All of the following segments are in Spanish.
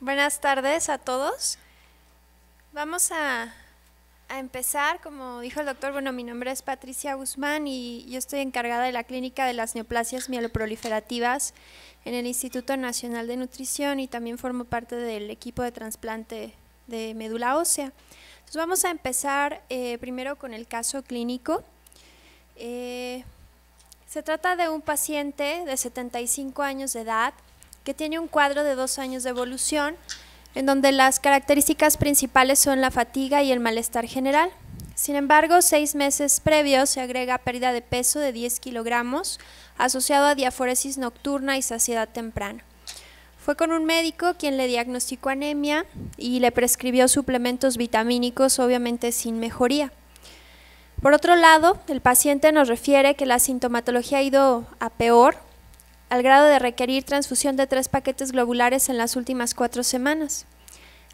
Buenas tardes a todos. Vamos a, empezar, como dijo el doctor, bueno, mi nombre es Patricia Guzmán y yo estoy encargada de la clínica de las neoplasias mieloproliferativas en el Instituto Nacional de Nutrición y también formo parte del equipo de trasplante de médula ósea. Entonces vamos a empezar eh, primero con el caso clínico. Eh, se trata de un paciente de 75 años de edad que tiene un cuadro de dos años de evolución en donde las características principales son la fatiga y el malestar general. Sin embargo, seis meses previos se agrega pérdida de peso de 10 kilogramos, asociado a diaforesis nocturna y saciedad temprana. Fue con un médico quien le diagnosticó anemia y le prescribió suplementos vitamínicos, obviamente sin mejoría. Por otro lado, el paciente nos refiere que la sintomatología ha ido a peor, al grado de requerir transfusión de tres paquetes globulares en las últimas cuatro semanas.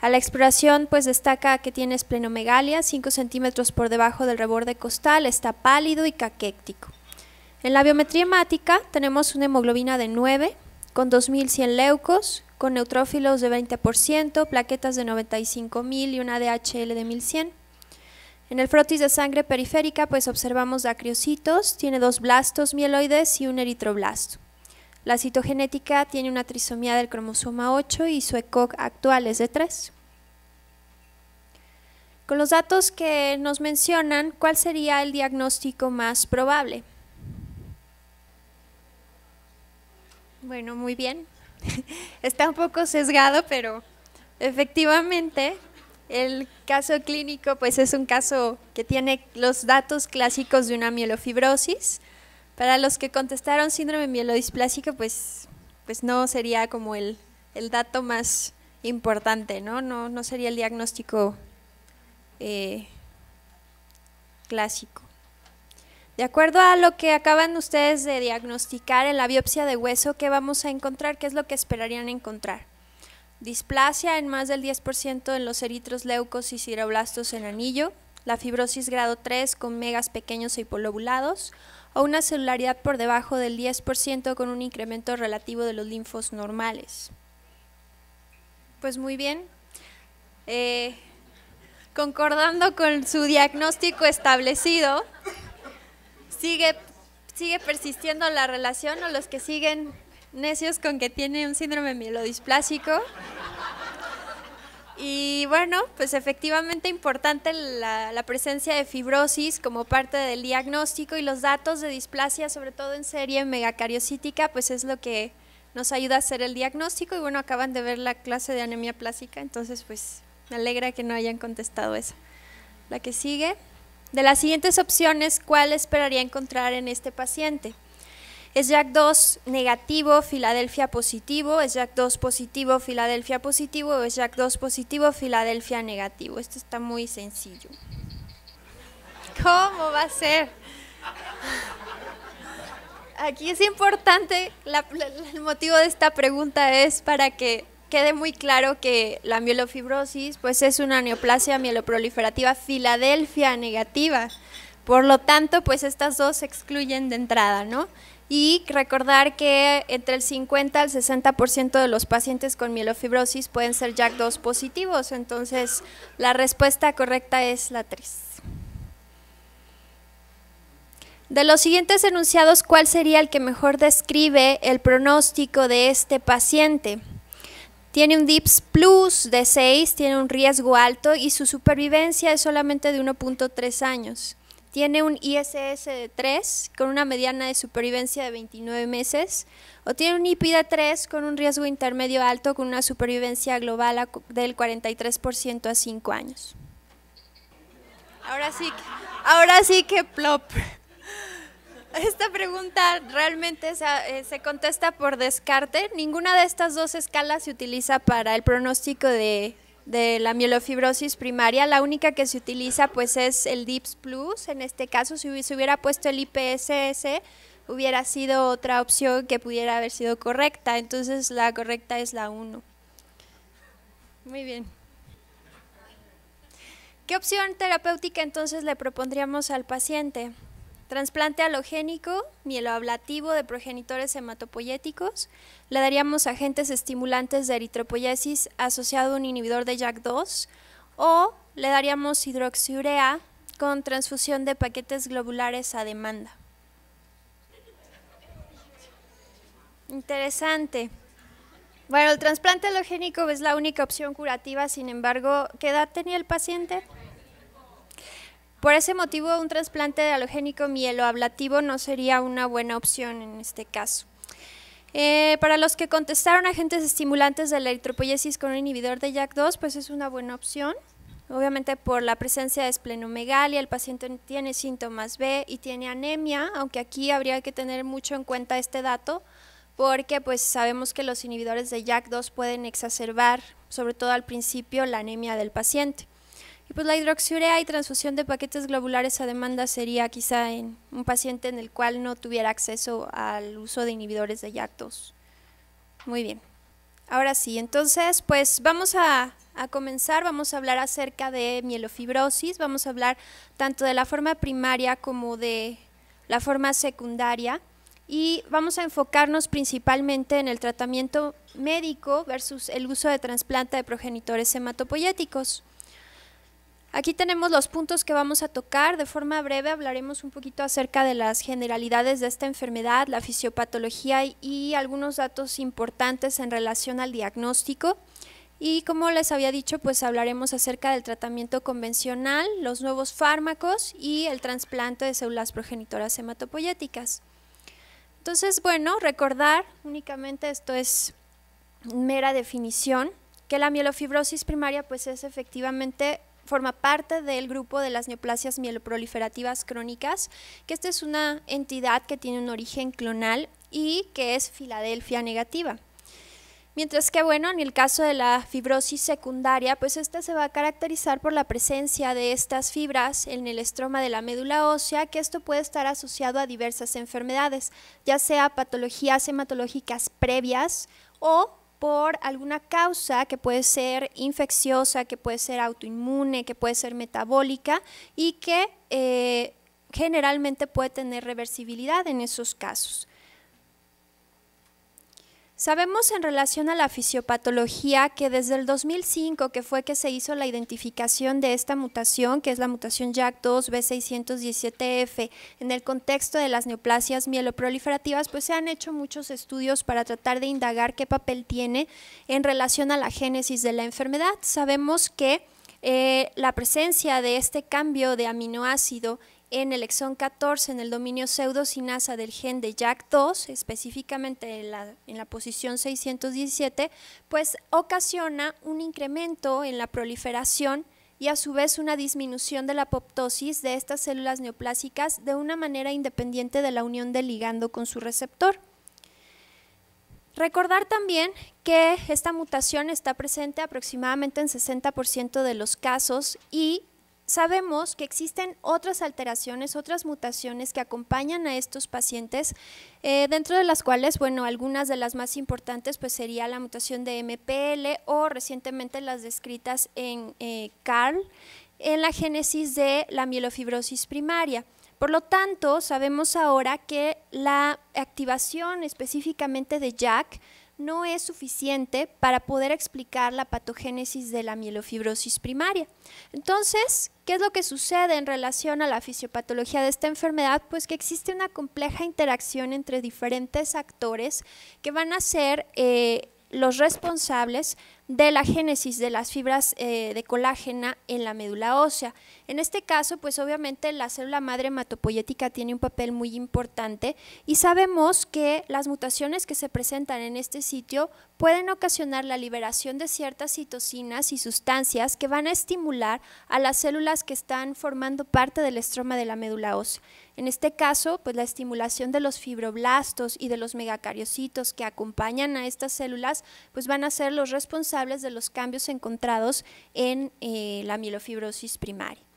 A la exploración pues destaca que tiene esplenomegalia, 5 centímetros por debajo del reborde costal, está pálido y caquéctico. En la biometría hemática tenemos una hemoglobina de 9, con 2.100 leucos, con neutrófilos de 20%, plaquetas de 95.000 y una DHL de 1.100. En el frotis de sangre periférica, pues observamos acriocitos, tiene dos blastos mieloides y un eritroblasto. La citogenética tiene una trisomía del cromosoma 8 y su ECOG actual es de 3. Con los datos que nos mencionan, ¿cuál sería el diagnóstico más probable? Bueno, muy bien. Está un poco sesgado, pero efectivamente el caso clínico pues es un caso que tiene los datos clásicos de una mielofibrosis para los que contestaron síndrome mielodisplásico, pues, pues no sería como el, dato más importante, ¿no? sería el diagnóstico eh, clásico. De acuerdo a lo que acaban ustedes de diagnosticar en la biopsia de hueso, ¿qué vamos a encontrar? ¿Qué es lo que esperarían encontrar? Displasia en más del 10% en los eritros, leucos y ciroblastos en anillo, la fibrosis grado 3 con megas pequeños e hipolobulados, o una celularidad por debajo del 10% con un incremento relativo de los linfos normales. Pues muy bien. Eh, concordando con su diagnóstico establecido, sigue, sigue persistiendo la relación o los que siguen necios con que tiene un síndrome mielodisplásico. Y bueno, pues efectivamente importante la, presencia de fibrosis como parte del diagnóstico y los datos de displasia, sobre todo en serie megacariocítica, pues es lo que nos ayuda a hacer el diagnóstico. Y bueno, acaban de ver la clase de anemia plástica, entonces pues me alegra que no hayan contestado esa. La que sigue. De las siguientes opciones, ¿cuál esperaría encontrar en este paciente? es Jack 2 negativo, Filadelfia positivo, es Jack 2 positivo, Filadelfia positivo, Es Jack 2 positivo, Filadelfia negativo. Esto está muy sencillo. ¿Cómo va a ser? Aquí es importante, el motivo de esta pregunta es para que quede muy claro que la mielofibrosis pues es una neoplasia mieloproliferativa Filadelfia negativa. Por lo tanto, pues estas dos se excluyen de entrada, ¿no? Y recordar que entre el 50 al 60% de los pacientes con mielofibrosis pueden ser JAK2 positivos, entonces la respuesta correcta es la 3. De los siguientes enunciados, ¿cuál sería el que mejor describe el pronóstico de este paciente? Tiene un DIPS plus de 6, tiene un riesgo alto y su supervivencia es solamente de 1.3 años tiene un ISS de 3 con una mediana de supervivencia de 29 meses o tiene un IP de 3 con un riesgo intermedio alto con una supervivencia global del 43% a 5 años. Ahora sí, ahora sí que plop. Esta pregunta realmente se, eh, se, contesta por descarte. Ninguna de estas dos escalas se utiliza para el pronóstico de, de la mielofibrosis primaria. La única que se utiliza pues es el DIPS Plus. En este caso, si se hubiera puesto el IPSS, hubiera sido otra opción que pudiera haber sido correcta. Entonces la correcta es la 1. Muy bien. ¿Qué opción terapéutica entonces le propondríamos al paciente? Transplante halogénico, mieloablativo de progenitores hematopoyéticos. Le daríamos agentes estimulantes de eritropoyesis asociado a un inhibidor de JAK2 o le daríamos hidroxiurea con transfusión de paquetes globulares a demanda. Interesante. Bueno, el trasplante alogénico es la única opción curativa, sin embargo, ¿qué edad tenía el paciente? Por ese motivo, un trasplante de halogénico mieloablativo no sería una buena opción en este caso. Eh, para los que contestaron agentes estimulantes de la eritropoiesis con un inhibidor de JAK2, pues es una buena opción. Obviamente por la presencia de esplenomegalia, el paciente tiene síntomas B y tiene anemia, aunque aquí habría que tener mucho en cuenta este dato, porque pues sabemos que los inhibidores de JAK2 pueden exacerbar, sobre todo al principio, la anemia del paciente. Y pues la hidroxiurea y transfusión de paquetes globulares a demanda sería quizá en un paciente en el cual no tuviera acceso al uso de inhibidores de yactos. Muy bien. Ahora sí, entonces pues vamos a, comenzar, vamos a hablar acerca de mielofibrosis, vamos a hablar tanto de la forma primaria como de la forma secundaria y vamos a enfocarnos principalmente en el tratamiento médico versus el uso de trasplanta de progenitores hematopoyéticos. Aquí tenemos los puntos que vamos a tocar. De forma breve hablaremos un poquito acerca de las generalidades de esta enfermedad, la fisiopatología y algunos datos importantes en relación al diagnóstico. Y como les había dicho, pues hablaremos acerca del tratamiento convencional, los nuevos fármacos y el trasplante de células progenitoras hematopoyéticas. Entonces, bueno, recordar únicamente esto es mera definición, que la mielofibrosis primaria pues es efectivamente forma parte del grupo de las neoplasias mieloproliferativas crónicas, que esta es una entidad que tiene un origen clonal y que es Filadelfia negativa. Mientras que, bueno, en el caso de la fibrosis secundaria, pues esta se va a caracterizar por la presencia de estas fibras en el estroma de la médula ósea, que esto puede estar asociado a diversas enfermedades, ya sea patologías hematológicas previas o por alguna causa que puede ser infecciosa, que puede ser autoinmune, que puede ser metabólica y que eh, generalmente puede tener reversibilidad en esos casos. Sabemos en relación a la fisiopatología que desde el 2005, que fue que se hizo la identificación de esta mutación, que es la mutación JAK2 B617F, en el contexto de las neoplasias mieloproliferativas, pues se han hecho muchos estudios para tratar de indagar qué papel tiene en relación a la génesis de la enfermedad. Sabemos que eh, la presencia de este cambio de aminoácido en el exón 14, en el dominio pseudocinasa del gen de JAK2, específicamente en la, en la posición 617, pues ocasiona un incremento en la proliferación y a su vez una disminución de la apoptosis de estas células neoplásicas de una manera independiente de la unión del ligando con su receptor. Recordar también que esta mutación está presente aproximadamente en 60% de los casos y sabemos que existen otras alteraciones, otras mutaciones que acompañan a estos pacientes, eh, dentro de las cuales, bueno, algunas de las más importantes pues sería la mutación de MPL o recientemente las descritas en eh, CARL en la génesis de la mielofibrosis primaria. Por lo tanto, sabemos ahora que la activación específicamente de JAK no es suficiente para poder explicar la patogénesis de la mielofibrosis primaria. Entonces, ¿qué es lo que sucede en relación a la fisiopatología de esta enfermedad? Pues que existe una compleja interacción entre diferentes actores que van a ser eh, los responsables de la génesis de las fibras eh, de colágena en la médula ósea. En este caso, pues obviamente la célula madre hematopoyética tiene un papel muy importante y sabemos que las mutaciones que se presentan en este sitio pueden ocasionar la liberación de ciertas citocinas y sustancias que van a estimular a las células que están formando parte del estroma de la médula ósea. En este caso, pues la estimulación de los fibroblastos y de los megacariocitos que acompañan a estas células, pues van a ser los responsables responsables de los cambios encontrados en eh, la mielofibrosis primaria.